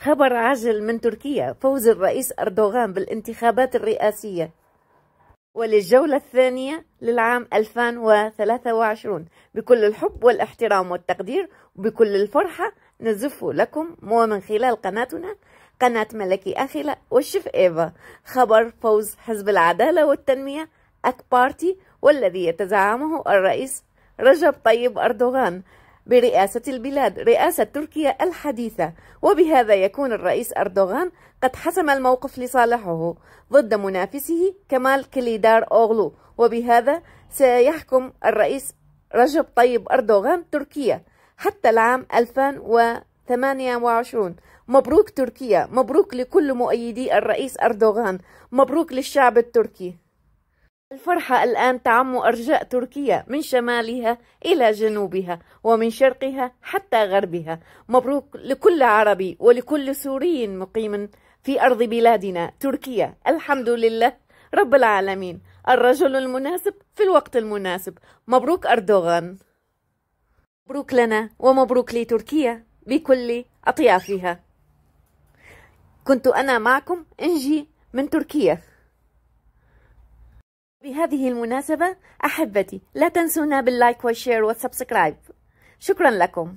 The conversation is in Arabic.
خبر عاجل من تركيا فوز الرئيس أردوغان بالانتخابات الرئاسية وللجولة الثانية للعام 2023 بكل الحب والاحترام والتقدير وبكل الفرحة نزف لكم ومن خلال قناتنا قناة ملكي أخلة والشف إيفا خبر فوز حزب العدالة والتنمية أك بارتي والذي يتزعمه الرئيس رجب طيب أردوغان برئاسة البلاد رئاسة تركيا الحديثة وبهذا يكون الرئيس أردوغان قد حسم الموقف لصالحه ضد منافسه كمال كليدار أوغلو وبهذا سيحكم الرئيس رجب طيب أردوغان تركيا حتى العام 2028 مبروك تركيا مبروك لكل مؤيدي الرئيس أردوغان مبروك للشعب التركي الفرحة الآن تعم أرجاء تركيا من شمالها إلى جنوبها ومن شرقها حتى غربها مبروك لكل عربي ولكل سوري مقيم في أرض بلادنا تركيا الحمد لله رب العالمين الرجل المناسب في الوقت المناسب مبروك أردوغان مبروك لنا ومبروك لتركيا بكل أطيافها كنت أنا معكم إنجي من تركيا بهذه المناسبة أحبتي لا تنسونا باللايك والشير والسبسكرايب شكرا لكم